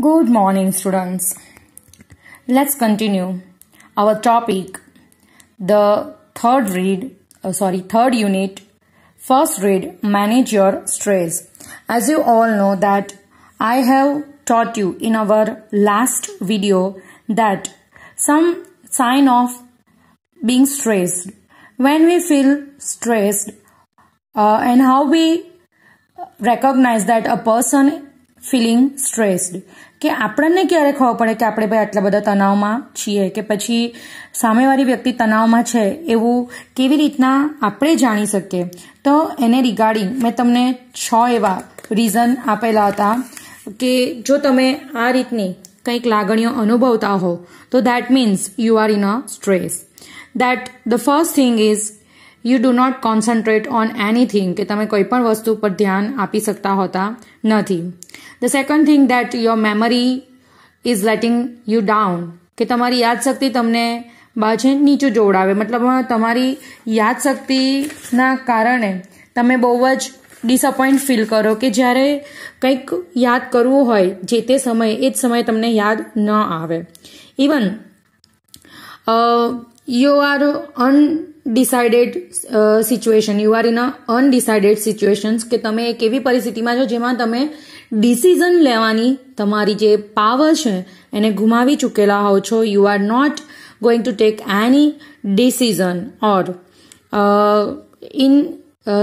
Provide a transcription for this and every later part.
Good morning, students. Let's continue our topic the third read, uh, sorry, third unit. First read manage your stress. As you all know that I have taught you in our last video that some sign of being stressed. When we feel stressed uh, and how we recognize that a person feeling stressed કે આપણને ક્યારે ખબર પડે કે આપણે ભાઈ આટલા બધા તણાવમાં છીએ કે પછી સામેવાળી વ્યક્તિ તણાવમાં છે એવું કેવી રીતના આપણે જાણી શકીએ તો એને રિગાર્ડિંગ મેં તમને છ એવા રીઝન આપેલા હતા કે જો તમે આ રીતની કંઈક લાગણીઓ અનુભવતા હો તો that means you are in a stress that the first thing is you do not concentrate on anything કે તમે કોઈ પણ વસ્તુ પર ધ્યાન આપી શકતા હોતા નથી the second thing that your memory is letting you down કે તમારી યાદશક્તિ તમને બાજે નીચે જોડાવે મતલબ તમારી યાદશક્તિના કારણે તમે બહુ જ ડિસઅપોઇન્ટ ફીલ કરો કે જ્યારે કંઈક યાદ કરવું હોય જે તે સમયે એ જ સમયે તમને યાદ ન આવે even you are undecided situation you are in a undecided situations કે તમે એક એવી પરિસ્થિતિમાં છો જેમાં તમે ડિસિઝન લેવાની તમારી જે પાવર છે એને ગુમાવી ચૂકેલા હોવ છો you are not going to take any decision or in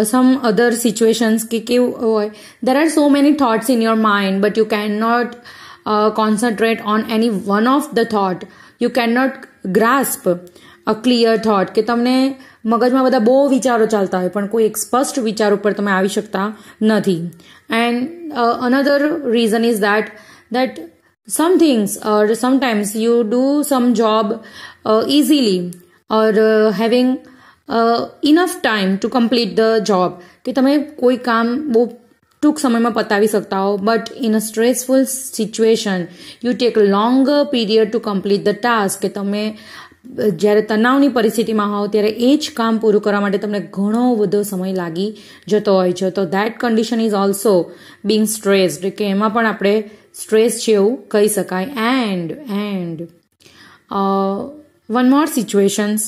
some other situations કે કેવું હોય there are so many thoughts in your mind but you can not concentrate on any one of the thought you can not grasp clear thought કે તમને મગજમાં બધા બહુ વિચારો ચાલતા હોય પણ કોઈ એક સ્પષ્ટ વિચાર ઉપર તમે આવી શકતા નથી and another reason is that that some things or sometimes you do some job uh, easily or uh, having uh, enough time to કે તમે કોઈ કામ બહુ ટૂંક સમયમાં પતાવી શકતા હો but in a stressful situation you take longer period to complete the task કે તમે જ્યારે તણાવની પરિસ્થિતિમાં હોવ ત્યારે એ જ કામ પૂરું કરવા માટે તમને ઘણો બધો સમય લાગી જતો હોય છે તો that condition is also being stressed કે એમાં પણ આપણે સ્ટ્રેસ છે એવું કહી શકાય and and one more situations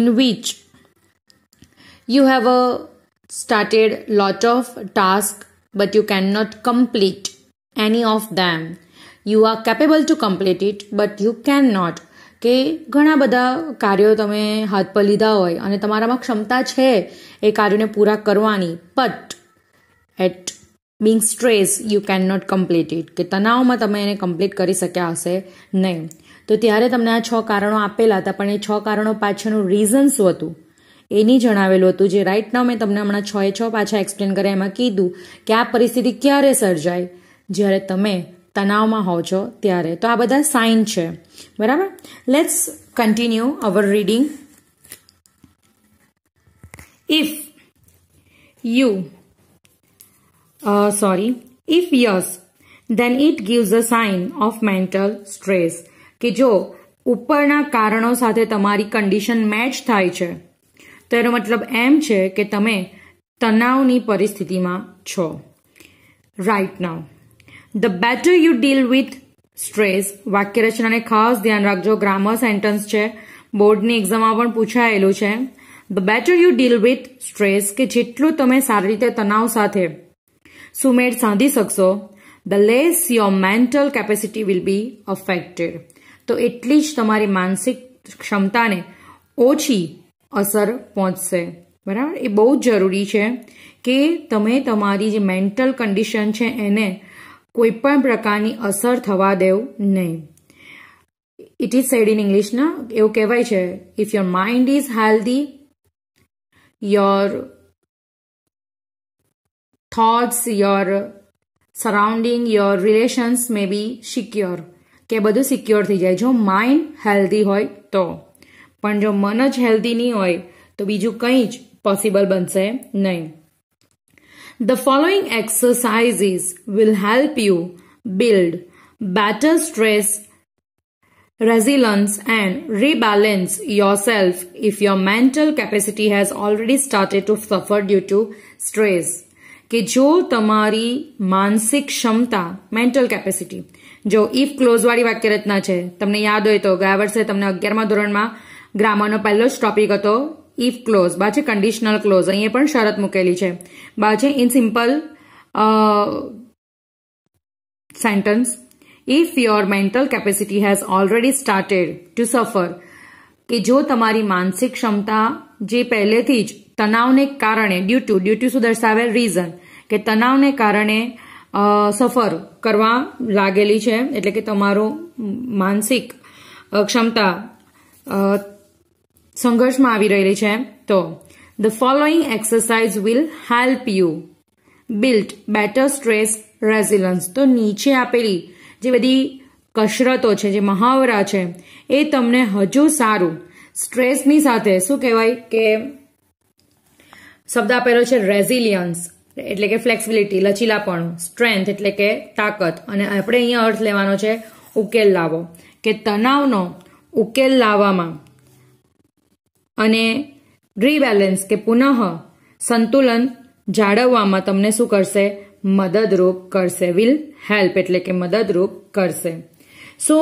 in which you have a started lot of task but you can not complete any of them you are capable to complete it but you can not કે ઘણા બધા કાર્યો તમે હાથ પર લીધા હોય અને તમારામાં ક્ષમતા છે એ કાર્યોને પૂરા કરવાની but at being stress you can not complete it કે તણાવમાં તમે એને કમ્પ્લીટ કરી શક્યા હશે નહીં તો ત્યારે તમને આ છ કારણો આપેલા હતા પણ એ છ કારણો પાછળનું રીઝન્સ હતું એની જણાવેલું હતું જે રાઇટ નાવ મેં તમને હમણાં છ એ છ પાછા એક્સપ્લેન કર્યા એમાં કીધું કે આ પરિસ્થિતિ ક્યારે સર્જાય જ્યારે તમે તણાવમાં હોવ છો ત્યારે તો આ બધા સાઇન છે બરાબર let's continue our reading if you sorry if yes then it gives a sign of mental stress કે જો ઉપરના કારણો સાથે તમારી કન્ડિશન મેચ થાય છે તો એનો મતલબ એમ છે કે તમે તણાવની પરિસ્થિતિમાં છો right now the better you deal with stress વાક્ય રચનાને ખાસ ધ્યાન રાખજો ગ્રામર સેન્ટેન્સ છે બોર્ડની એક્ઝામમાં પણ પૂછાયેલું છે the better you deal with stress કે જેટલું તમે સારી રીતે તણાવ સાથે સુમેળ સાંધી શકશો the less your mental capacity will be affected તો એટલી જ તમારી માનસિક ક્ષમતાને ઓછી અસર પહોંચશે બરાબર એ બહુ જ જરૂરી છે કે તમે તમારી જે મેન્ટલ કન્ડિશન છે એને કોઈ પણ પ્રકારની અસર થવા દેવું નહીં ઇટ ઇઝ સેડ ઇન ઇંગ્લિશના એવું કહેવાય છે if your mind is healthy your thoughts your surrounding your relations may be secure કે બધું સિક્યોર થઈ જાય જો માઇન્ડ હેલ્ધી હોય તો પણ જો મન જ હેલ્ધી નહીં હોય તો બીજું કંઈ જ પોસિબલ બનશે નહીં The following exercises will help you build better stress resilience and rebalance yourself if your mental capacity has already started to suffer due to stress કે જો તમારી માનસિક ક્ષમતા મેન્ટલ કેપેસિટી જો ઇફ ક્લોઝવાળી વાક્યરચના છે તમને યાદ હોય તો ગયા વર્ષે તમને અગિયારમા ધોરણમાં ગ્રામરનો પહેલો જ ટોપિક હતો ઇફ ક્લોઝ બાજે કન્ડિશનલ ક્લોઝ અહીંયા પણ શરત મૂકેલી છે બાજે in simple sentence if your mental capacity has already started to suffer કે જો તમારી માનસિક ક્ષમતા જે પહેલેથી જ તણાવને કારણે ડ્યુ ટુ ડ્યુ ટુ શું દર્શાવે રીઝન કે તણાવને કારણે સફર કરવા લાગેલી છે એટલે કે તમારો માનસિક ક્ષમતા સંઘર્ષમાં આવી રહેલી છે તો the following exercise will help you built better stress resilience તો નીચે આપેલી જે બધી કસરતો છે જે મહાવરા છે એ તમને હજુ સારું સ્ટ્રેસની સાથે શું કહેવાય કે શબ્દ આપેલો છે રેઝિલિયન્સ એટલે કે ફ્લેક્સિબિલિટી લચીલાપણું સ્ટ્રેન્થ એટલે કે તાકાત અને આપણે અહીંયા અર્થ લેવાનો છે ઉકેલ લાવો કે તણાવનો ઉકેલ લાવવામાં અને રીબેલેન્સ કે પુનઃ સંતુલન જાળવવામાં તમને શું કરશે મદદરૂપ કરશે વિલ હેલ્પ એટલે કે મદદરૂપ કરશે so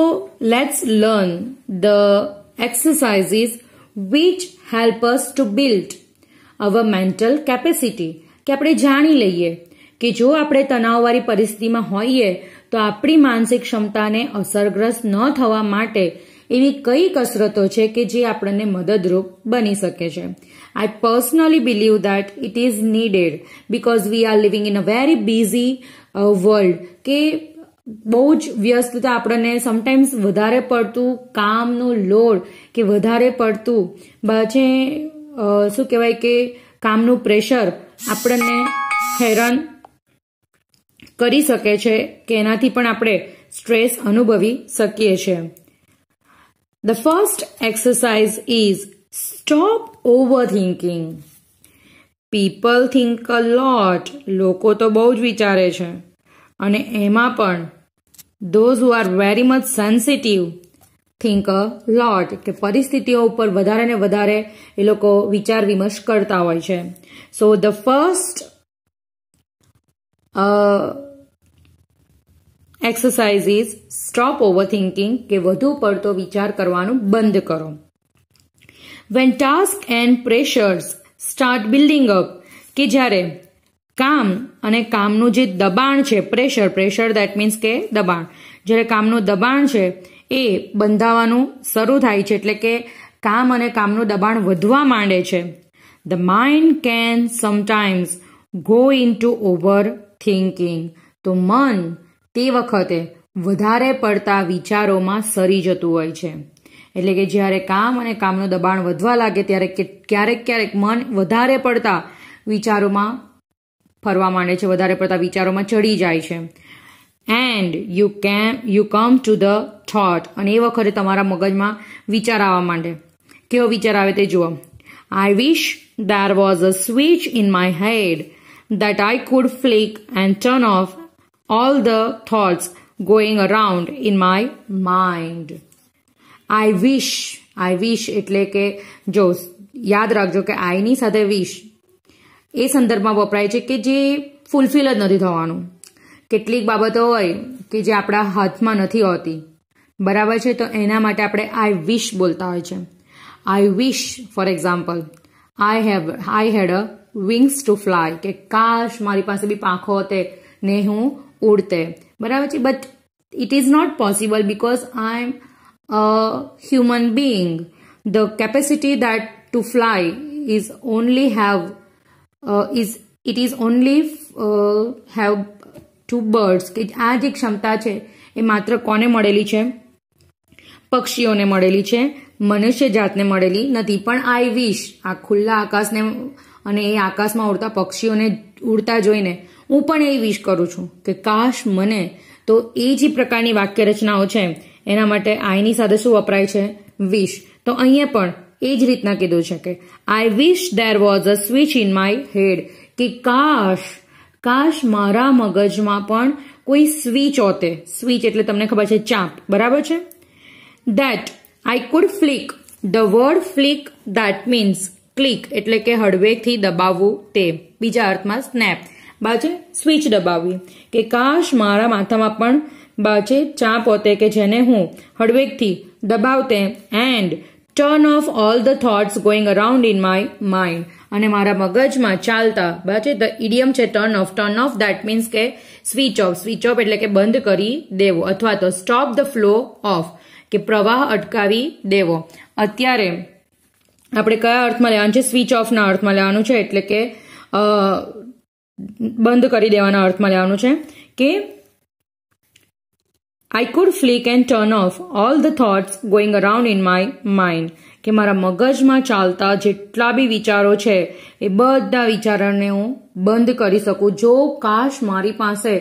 let's learn the exercises which help us to build our mental capacity કે આપણે જાણી લઈએ કે જો આપણે તણાવવાળી પરિસ્થિતિમાં હોઈએ તો આપણી માનસિક ક્ષમતાને અસરગ્રસ્ત ન થવા માટે એવી કઈ કસરતો છે કે જે આપણને મદદરૂપ બની શકે છે I personally believe that it is needed because we are living in a very busy world કે બહુ જ વ્યસ્તતા આપણને સમટાઈમ્સ વધારે પડતું કામનું લોડ કે વધારે પડતું બાજે શું કહેવાય કે કામનું પ્રેશર આપણને હેરાન કરી શકે છે કે એનાથી પણ આપણે સ્ટ્રેસ અનુભવી શકીએ છીએ The first exercise is stop overthinking. People think a lot લોકો તો બહુ જ વિચારે છે અને એમાં પણ those who are very much sensitive think a lot કે પરિસ્થિતિઓ ઉપર વધારે ને વધારે એ લોકો વિચાર વિમર્શ કરતા હોય છે so the first exercise is stop overthinking કે વધુ પડતો વિચાર કરવાનું બંધ કરો when task and pressures start building up કે જ્યારે કામ અને કામનું જે દબાણ છે પ્રેશર પ્રેશર દેટ મીન્સ કે દબાણ જ્યારે કામનું દબાણ છે એ બંધાવાનું શરૂ થાય છે એટલે કે કામ અને કામનું દબાણ વધવા માંડે છે the mind can sometimes go into overthinking તો મન તે વખતે વધારે પડતા વિચારોમાં સરી જતું હોય છે એટલે કે જ્યારે કામ અને કામનું દબાણ વધવા લાગે ત્યારે ક્યારેક ક્યારેક મન વધારે પડતા વિચારોમાં ફરવા માંડે છે વધારે પડતા વિચારોમાં ચડી જાય છે and you came you come to the thought અને એ વખતે તમારા મગજમાં વિચાર આવવા માંડે કેવો વિચાર આવે તે જુઓ I wish there was a switch in my head that I could flick and turn off all the thoughts going around in my mind. I wish, I wish એટલે કે જો યાદ રાખજો કે આઈની સાથે વિશ એ સંદર્ભમાં વપરાય છે કે જે ફૂલફિલ જ નથી થવાનું કેટલીક બાબતો હોય કે જે આપણા હાથમાં નથી હોતી બરાબર છે તો એના માટે આપણે આઈ વિશ બોલતા હોય છે I wish for example I have I had a wings to fly કે કાશ મારી પાસે બી પાંખો હોતે ને હું ઉડતે બરાબર છે but it is not possible because I am a human being the capacity that to fly is only have is it is only have to birds કે આ જે ક્ષમતા છે એ માત્ર કોને મળેલી છે પક્ષીઓને મળેલી છે મનુષ્ય જાતને મળેલી નથી પણ આઈ વિશ આ ખુલ્લા આકાશને અને એ આકાશમાં ઉડતા પક્ષીઓને ઉડતા જોઈને હું પણ એ વિશ કરું છું કે કાશ મને તો એ જે પ્રકારની વાક્ય રચનાઓ છે એના માટે આઈની સાથે શું વપરાય છે વિશ તો અહીંયા પણ એ જ રીતના કીધું છે કે I wish there was a switch in my head કે કાશ કાશ મારા મગજમાં પણ કોઈ સ્વિચ હોતે સ્વિચ એટલે તમને ખબર છે ચાંપ બરાબર છે that I could flick the word flick that means click એટલે કે હળવેથી દબાવવું તે બીજા અર્થમાં સ્નેપ બાજે સ્વિચ દબાવી કે કાશ મારા માથામાં પણ બાજે ચા પોતે કે જેને હું હળવેકથી દબાવતે and turn off all the thoughts going around in my mind અને મારા મગજમાં ચાલતા બાજે ધ ઇડિયમ છે turn off turn off that means કે સ્વિચ ઓફ સ્વિચ ઓફ એટલે કે બંધ કરી દેવો અથવા તો સ્ટોપ ધ ફ્લો ઓફ કે પ્રવાહ અટકાવી દેવો અત્યારે આપણે કયા અર્થમાં લેવાનું છે સ્વિચ ઓફના અર્થમાં લેવાનું છે એટલે કે બંધ કરી દેવાના અર્થમાં લેવાનું છે કે I could flick and turn off all the thoughts going around in my mind કે મારા મગજમાં ચાલતા જેટલા બી વિચારો છે એ બધા વિચારોને હું બંધ કરી શકું જો કાશ મારી પાસે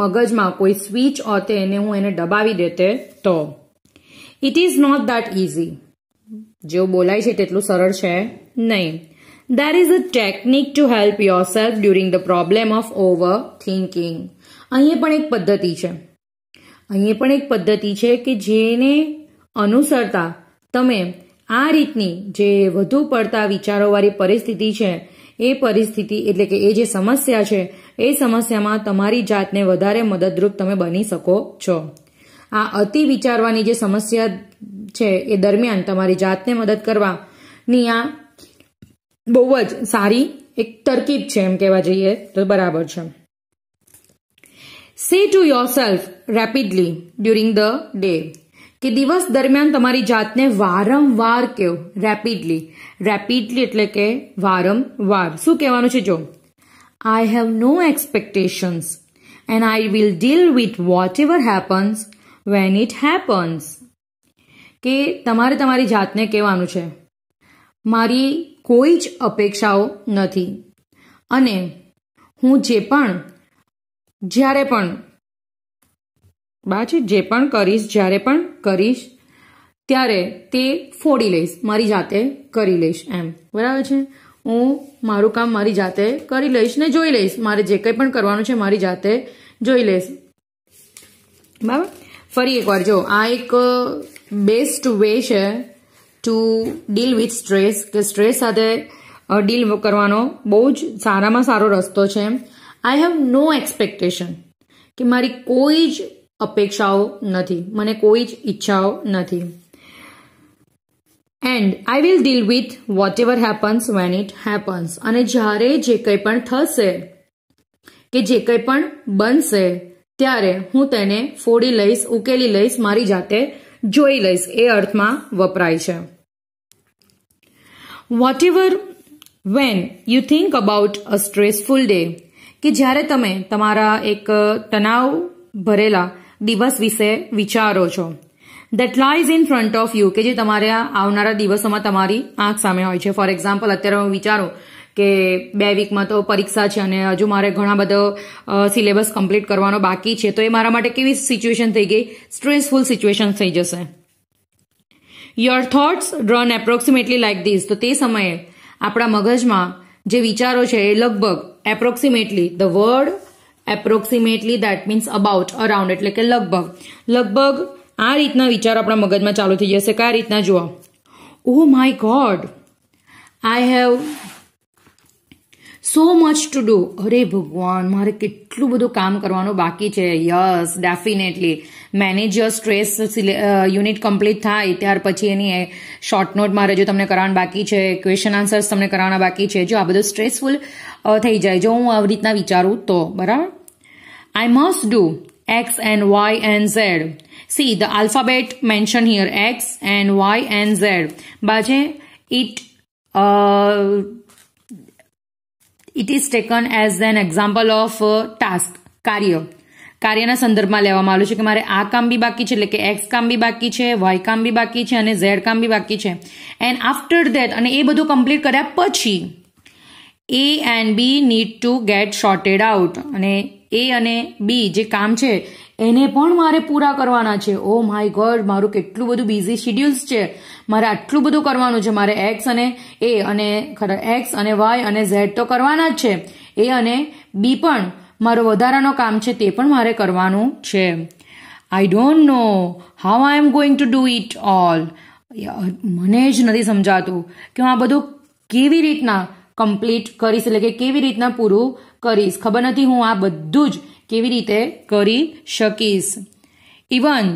મગજમાં કોઈ સ્વિચ હોતે એને હું એને દબાવી દેતે તો it is not that easy જેવું બોલાય છે તેટલું સરળ છે નહીં is a technique to help to self yourself the problem of over overthinking. અહીં પણ એક પદ્ધતિ છે અહીં પણ એક પદ્ધતિ છે કે જેને અનુસરતા તમે આ રીતની જે વધુ પડતા વિચારોવાળી પરિસ્થિતિ છે એ પરિસ્થિતિ એટલે કે એ જે સમસ્યા છે એ સમસ્યામાં તમારી જાતને વધારે મદદરૂપ તમે બની શકો છો આ અતિ વિચારવાની જે સમસ્યા છે એ દરમિયાન તમારી જાતને મદદ કરવાની આ બહુ જ સારી એક તરકીબ છે એમ કહેવા જઈએ તો બરાબર છે say to yourself rapidly during the day કે દિવસ દરમિયાન તમારી જાતને વારંવાર કહેવું રેપિડલી રેપિડલી એટલે કે વારંવાર શું કહેવાનું છે જો I have no expectations and I will deal with whatever happens when it happens કે તમારે તમારી જાતને કહેવાનું છે મારી કોઈ જ અપેક્ષાઓ નથી અને હું જે પણ જ્યારે પણ બા જે પણ કરીશ જ્યારે પણ કરીશ ત્યારે તે ફોડી લઈશ મારી જાતે કરી લઈશ એમ બરાબર છે હું મારું કામ મારી જાતે કરી લઈશ ને જોઈ લઈશ મારે જે કંઈ પણ કરવાનું છે મારી જાતે જોઈ લઈશ બરાબર ફરી એકવાર જો આ એક બેસ્ટ વે છે ટુ ડીલ વિથ સ્ટ્રેસ કે સ્ટ્રેસ સાથે ડીલ કરવાનો બહુ જ સારામાં સારો રસ્તો છે આઈ હેવ નો એક્સપેક્ટેશન કે મારી કોઈ જ અપેક્ષાઓ નથી મને કોઈ જ ઈચ્છાઓ નથી and I will deal with whatever happens when it happens અને જ્યારે જે કંઈ પણ થશે કે જે કંઈ પણ બનશે ત્યારે હું તેને ફોડી લઈશ ઉકેલી લઈશ મારી જાતે જોઈ લઈશ એ અર્થમાં વપરાય છે whatever when you think about a stressful day કે જ્યારે તમે તમારા એક તણાવ ભરેલા દિવસ વિશે વિચારો છો that lies in front of you કે જે તમારા આવનારા દિવસોમાં તમારી આંખ સામે હોય છે ફોર એક્ઝામ્પલ અત્યારે હું વિચારું કે બે વીકમાં તો પરીક્ષા છે અને હજુ મારે ઘણા બધા સિલેબસ કમ્પ્લીટ કરવાનો બાકી છે તો એ મારા માટે કેવી સિચ્યુએશન થઈ ગઈ સ્ટ્રેસફુલ સિચ્યુએશન થઈ જશે your thoughts drone approximately like this તો તે સમયે આપણા મગજમાં જે વિચારો છે એ લગભગ approximately the word approximately that means about around એટલે કે લગભગ લગભગ આ રીતના વિચારો આપણા મગજમાં ચાલુ થઈ જશે કયા રીતના જુઓ oh my god I have so much to do અરે ભગવાન મારે કેટલું બધું કામ કરવાનું બાકી છે yes definitely manage your stress unit complete થાય ત્યાર પછી એની શોર્ટ નોટ મારે જો તમને કરાવવાનું બાકી છે ક્વેશ્ચન આન્સર્સ તમને કરાવવાના બાકી છે જો આ બધું સ્ટ્રેસફુલ થઈ જાય જો હું આવી રીતના વિચારું તો બરાબર I must do X and Y and Z see the alphabet mention here X and Y and Z બાજે it it is taken as as example of task કાર્ય કાર્યના સંદર્ભમાં લેવામાં આવ્યું છે કે મારે આ કામ બી બાકી છે એટલે કે એક્સ કામ બી બાકી છે વાય કામ બી બાકી છે અને ઝેડ કામ બી બાકી છે એન્ડ આફ્ટર ધેટ અને એ બધું કમ્પ્લીટ કર્યા પછી A and B need to get sorted out અને એ અને બી જે કામ છે એને પણ મારે પૂરા કરવાના છે ઓ માય ગોડ મારું કેટલું બધું બિઝી શિડ્યુલ્સ છે મારે આટલું બધું કરવાનું છે મારે એક્સ અને એ અને ખરા એક્સ અને વાય અને ઝેડ તો કરવાના જ છે એ અને બી પણ મારો વધારાનો કામ છે તે પણ મારે કરવાનું છે I don't know how I am going to do it all મને જ નથી સમજાતું કે હું આ બધું કેવી રીતના કમ્પ્લીટ કરીશ એટલે કે કેવી રીતના પૂરું કરીશ ખબર નથી હું આ બધું જ કેવી રીતે કરી શકીશ even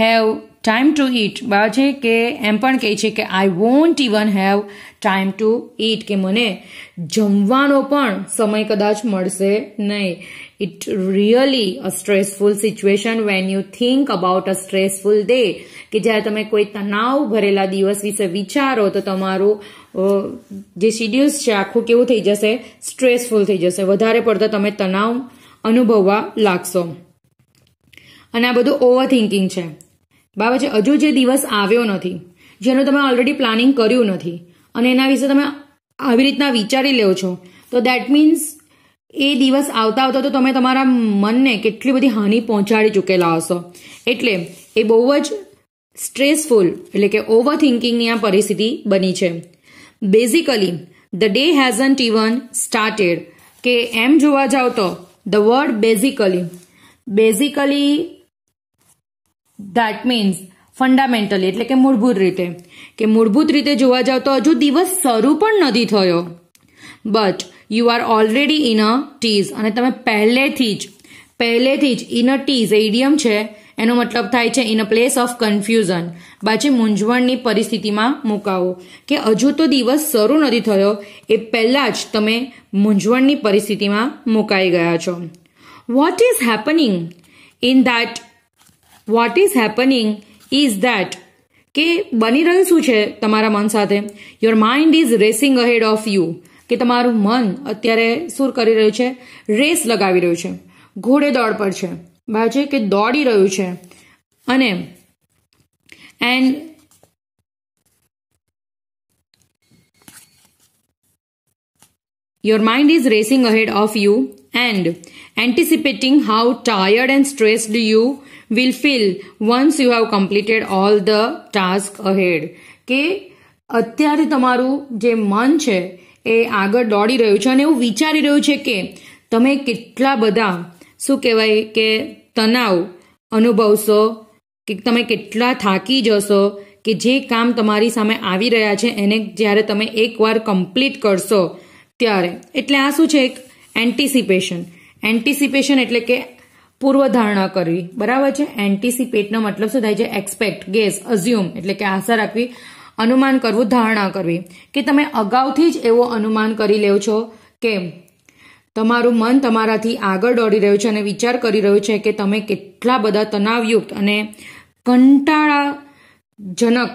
have time to eat બાજે કે એમ પણ કહે છે કે I won't even have time to eat કે મને જમવાનો પણ સમય કદાચ મળશે નહીં it really a stressful situation when you think about a stressful day કે જ્યારે તમે કોઈ તણાવ ભરેલા દિવસ વિશે વિચારો તો તમારું જે શિડ્યુલ્સ છે આખું કેવું થઈ જશે સ્ટ્રેસફુલ થઈ જશે વધારે પડતા તમે તણાવ અનુભવવા લાગશો અને આ બધું ઓવર થિંકિંગ છે બરાબર હજુ જે દિવસ આવ્યો નથી જેનું તમે ઓલરેડી પ્લાનિંગ કર્યું નથી અને એના વિશે તમે આવી રીતના વિચારી લો છો તો દેટ મીન્સ એ દિવસ આવતા આવતા તો તમે તમારા મનને કેટલી બધી હાનિ પહોંચાડી ચૂકેલા હશો એટલે એ બહુ જ સ્ટ્રેસફુલ એટલે કે ઓવર આ પરિસ્થિતિ બની છે basically the day hasn't even started કે એમ જોવા જાઓ તો the word basically basically that means fundamentally એટલે કે મૂળભૂત રીતે કે મૂળભૂત રીતે જોવા જાવ તો હજુ દિવસ શરૂ પણ નથી થયો but you are already in a tizz અને તમે પહેલેથી જ પહેલેથી જ ઇન અ ટીઝ એડિયમ છે એનો મતલબ થાય છે in a place of confusion બાજુ મૂંઝવણની પરિસ્થિતિમાં મુકાવો કે હજુ તો દિવસ શરૂ નથી થયો એ પહેલાં જ તમે મૂંઝવણની પરિસ્થિતિમાં મુકાઈ ગયા છો what is happening in that what is happening is that કે બની રહ્યું શું છે તમારા મન સાથે your mind is racing ahead of you કે તમારું મન અત્યારે શું કરી રહ્યું છે રેસ લગાવી રહ્યું છે ઘોડે દોડ પર છે બાજે કે દોડી રહ્યું છે અને and Your mind is racing ahead of you and anticipating how tired and stressed you will fill once you have completed all the task ahead કે અત્યારે તમારું જે મન છે એ આગળ દોડી રહ્યું છે અને એવું વિચારી રહ્યું છે કે તમે કેટલા બધા શું કહેવાય કે તણાવ અનુભવશો કે તમે કેટલા થાકી જશો કે જે કામ તમારી સામે આવી રહ્યા છે એને જ્યારે તમે એકવાર કમ્પ્લીટ કરશો ત્યારે એટલે આ શું છે એક એન્ટિસિપેશન એન્ટિસિપેશન એટલે કે પૂર્વધારણા કરવી બરાબર છે એન્ટીસીપેટનો મતલબ શું થાય છે એક્સપેક્ટ ગેસ અઝ્યુમ એટલે કે આશા રાખવી અનુમાન કરવું ધારણા કરવી કે તમે અગાઉથી જ એવો અનુમાન કરી લો છો કે તમારું મન તમારાથી આગળ દોડી રહ્યું છે અને વિચાર કરી રહ્યું છે કે તમે કેટલા બધા તણાવયુક્ત અને કંટાળાજનક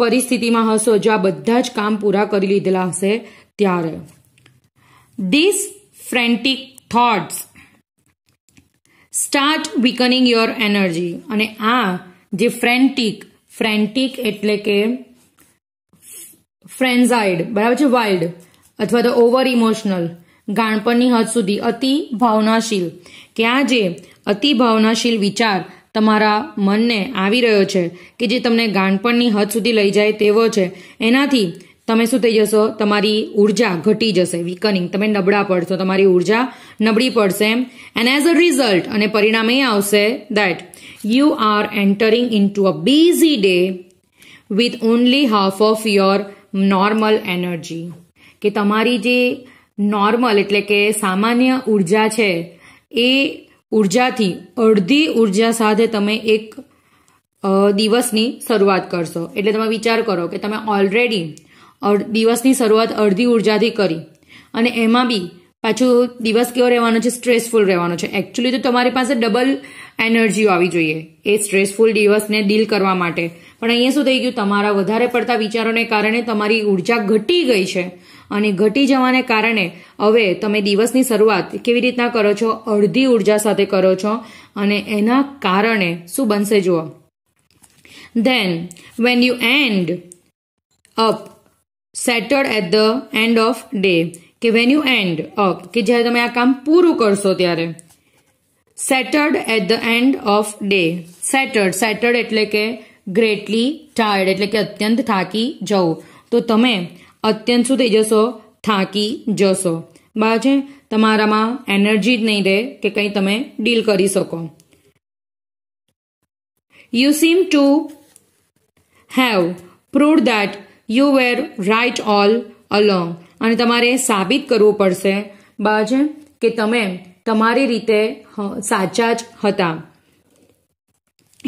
પરિસ્થિતિમાં હશો જો આ બધા જ કામ પૂરા કરી લીધેલા હશે ત્યારે this frantic thoughts start weakening your energy અને આ જે ફ્રેન્ટિક ફ્રેન્ટિક એટલે કે ફ્રેન્ઝાઇડ બરાબર છે વાઇલ્ડ અથવા તો ઓવર ઇમોશનલ ગાણપણની હદ સુધી અતિ ભાવનાશીલ કે આ જે અતિ ભાવનાશીલ વિચાર તમારા મનને આવી રહ્યો છે કે જે તમને ગાણપણની હદ સુધી લઈ જાય તેવો છે એનાથી તમે શું થઈ જશો તમારી ઉર્જા ઘટી જશે વીકનિંગ તમે નબળા પડશો તમારી ઉર્જા નબળી પડશે એન્ડ એઝ અ રિઝલ્ટ અને પરિણામ એ આવશે that you are entering in to a busy day with only half of your normal energy કે તમારી જે નોર્મલ એટલે કે સામાન્ય ઉર્જા છે એ ઉર્જાથી અડધી ઉર્જા સાથે તમે એક દિવસની શરૂઆત કરશો એટલે તમે વિચાર કરો કે તમે ઓલરેડી દિવસની શરૂઆત અડધી ઉર્જાથી કરી અને એમાં બી પાછું દિવસ કેવો રહેવાનો છે સ્ટ્રેસફુલ રહેવાનો છે એકચ્યુઅલી તો તમારી પાસે ડબલ એનર્જી આવી જોઈએ એ સ્ટ્રેસફુલ દિવસને ડીલ કરવા માટે પણ અહીંયા શું થઈ ગયું તમારા વધારે પડતા વિચારોને કારણે તમારી ઉર્જા ઘટી ગઈ છે અને ઘટી જવાને કારણે હવે તમે દિવસની શરૂઆત કેવી રીતના કરો છો અડધી ઉર્જા સાથે કરો છો અને એના કારણે શું બનશે જુઓ then when you end up saturated at the end of day કે વેન યુ એન્ડ અપ કે જ્યારે તમે આ કામ પૂરું કરશો ત્યારે saturated at the end of day saturated saturated એટલે કે ગ્રેટલી ટાયર્ડ એટલે કે અત્યંત થાકી જવું તો તમે અત્યંત શું થઈ જશો થાકી જશો બરાબર છે તમારામાં એનર્જી જ નહીં રહે કે કંઈ તમે ડીલ કરી શકો you seem to have prove that you were right all along અને તમારે સાબિત કરવું પડશે બાજ કે તમે તમારી રીતે સાચા જ હતા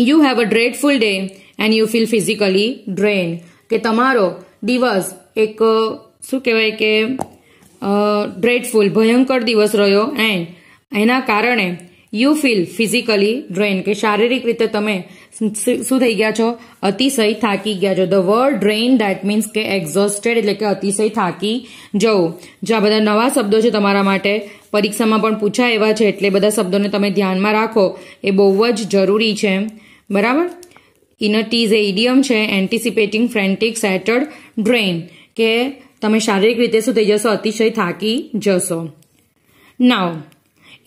you have a dreadful day and you feel physically drain કે તમારો દિવસ એક શું કહેવાય કે ડ્રેડફુલ ભયંકર દિવસ રહ્યો એન્ડ એના કારણે યુ ફીલ ફિઝિકલી ડ્રેન કે શારીરિક રીતે તમે શું થઈ ગયા છો અતિશય થાકી ગયા છો the word drain that means કે એક્ઝોસ્ટેડ એટલે કે અતિશય થાકી જવું જો આ બધા નવા શબ્દો છે તમારા માટે પરીક્ષામાં પણ પૂછાય એવા છે એટલે બધા શબ્દોને તમે ધ્યાનમાં રાખો એ બહુ જ જરૂરી છે બરાબર ઇનટીઝ એ ઇડિયમ છે એન્ટિસિપેટિંગ ફ્રેન્ટિક સેટર્ડ ડ્રેન કે તમે શારીરિક રીતે શું થઈ જશો અતિશય થાકી જશો now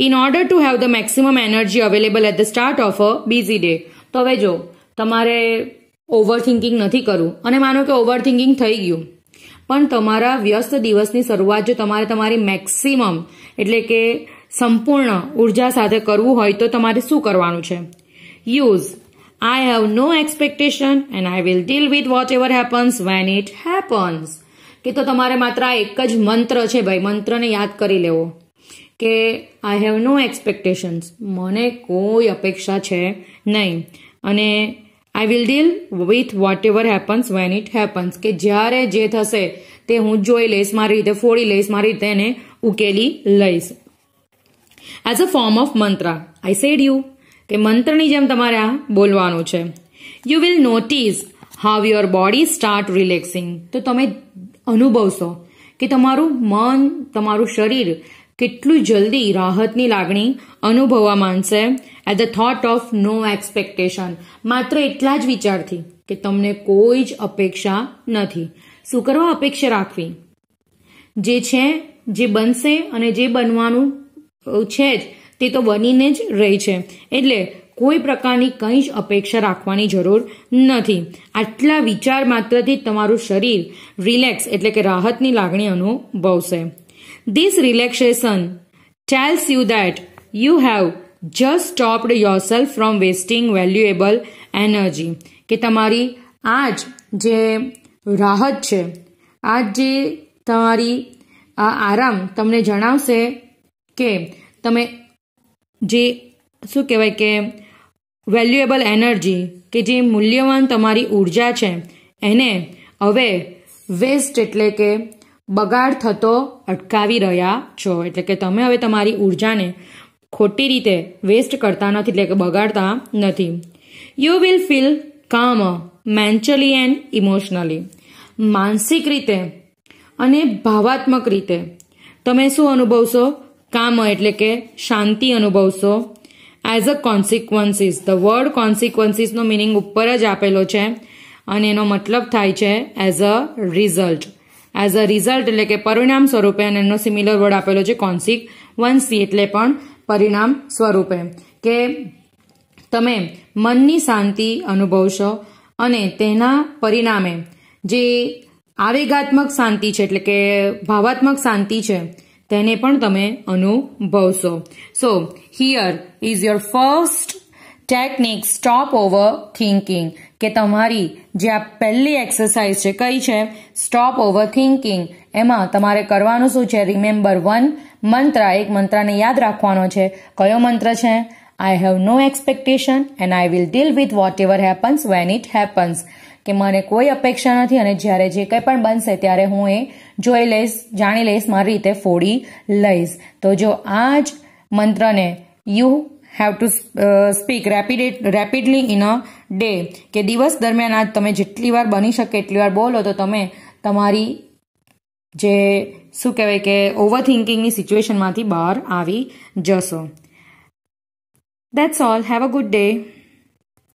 in order to have the maximum energy available at the start of a busy day તો હવે જો તમારે ઓવરથિંકિંગ નથી કરવું અને માનો કે ઓવરથિંકિંગ થઈ ગયું પણ તમારા વ્યસ્ત દિવસની શરૂઆત જો તમારે તમારી મેક્સિમમ એટલે કે સંપૂર્ણ ઉર્જા સાથે કરવું હોય તો તમારે શું કરવાનું છે use I have no expectation and I will deal with whatever happens when it happens કે તો તમારે માત્ર આ એક જ મંત્ર છે ભાઈ મંત્રને યાદ કરી લેવો કે આઈ હેવ નો એક્સપેક્ટેશન્સ મને કોઈ અપેક્ષા છે નહીં અને I will deal with whatever happens when it happens કે જ્યારે જે થશે તે હું જોઈ લઈશ મારી રીતે ફોડી લઈશ મારી રીતે એને ઉકેલી લઈશ એઝ અ ફોર્મ ઓફ મંત્ર આઈ સેડ યુ કે મંત્રની જેમ તમારે આ બોલવાનું છે you will notice how your body start relaxing તો તમે અનુભવશો કે તમારું મન તમારું શરીર કેટલું જલ્દી રાહતની લાગણી અનુભવવા માંડશે at the thought of no expectation માત્ર એટલા જ વિચારથી કે તમને કોઈ જ અપેક્ષા નથી શું કરવા અપેક્ષા રાખવી જે છે જે બનશે અને જે બનવાનું છે જ તે તો બનીને જ રહી છે એટલે કોઈ પ્રકારની કંઈ જ અપેક્ષા રાખવાની જરૂર નથી આટલા વિચાર માત્રથી તમારું શરીર રિલેક્સ એટલે કે રાહતની લાગણી અનુભવશે This relaxation tells you that you have just stopped yourself from wasting valuable energy કે તમારી આજ જે રાહત છે આજ જે તમારી આ આરામ તમને જણાવશે કે તમે જે શું કહેવાય કે વેલ્યુએબલ એનર્જી કે જે મૂલ્યવાન તમારી ઉર્જા છે એને હવે વેસ્ટ એટલે કે બગાડ થતો અટકાવી રહ્યા છો એટલે કે તમે હવે તમારી ઊર્જાને ખોટી રીતે વેસ્ટ કરતા નથી એટલે કે બગાડતા નથી you will feel calm mentally and emotionally માનસિક રીતે અને ભાવાત્મક રીતે તમે શું અનુભવશો કામ એટલે કે શાંતિ અનુભવશો as a consequences the word કોન્સિક્વન્સીસનો મિનિંગ ઉપર જ આપેલો છે અને એનો મતલબ થાય છે as a result as a result એટલે કે પરિણામ સ્વરૂપે અને એનો સિમિલર વર્ડ આપેલો છે કોન્સિક વંશી એટલે પણ પરિણામ સ્વરૂપે કે તમે મનની શાંતિ અનુભવશો અને તેના પરિણામે જે આવેગાત્મક શાંતિ છે એટલે કે ભાવાત્મક શાંતિ છે તેને પણ તમે અનુભવશો so here is your first technique stop over thinking કે તમારી જે આ પહેલી એક્સરસાઇઝ છે કઈ છે સ્ટોપ ઓવર થિંકિંગ એમાં તમારે કરવાનું શું છે રિમેમ્બર વન મંત્ર એક મંત્રને યાદ રાખવાનો છે કયો મંત્ર છે I have no expectation and I will deal with whatever happens when it happens કે મને કોઈ અપેક્ષા નથી અને જ્યારે જે કંઈ પણ બનશે ત્યારે હું એ જોઈ લઈશ જાણી લઈશ મારી રીતે ફોડી લઈશ તો જો આ જ મંત્રને you have to speak rapid rapidly in a day કે દિવસ દરમિયાન આજ તમે જેટલી વાર બની શકે એટલી વાર બોલો તો તમે તમારી જે શું કહેવાય કે ઓવરથિંકિંગની સિચ્યુએશનમાંથી બહાર આવી જશો that's all have a good day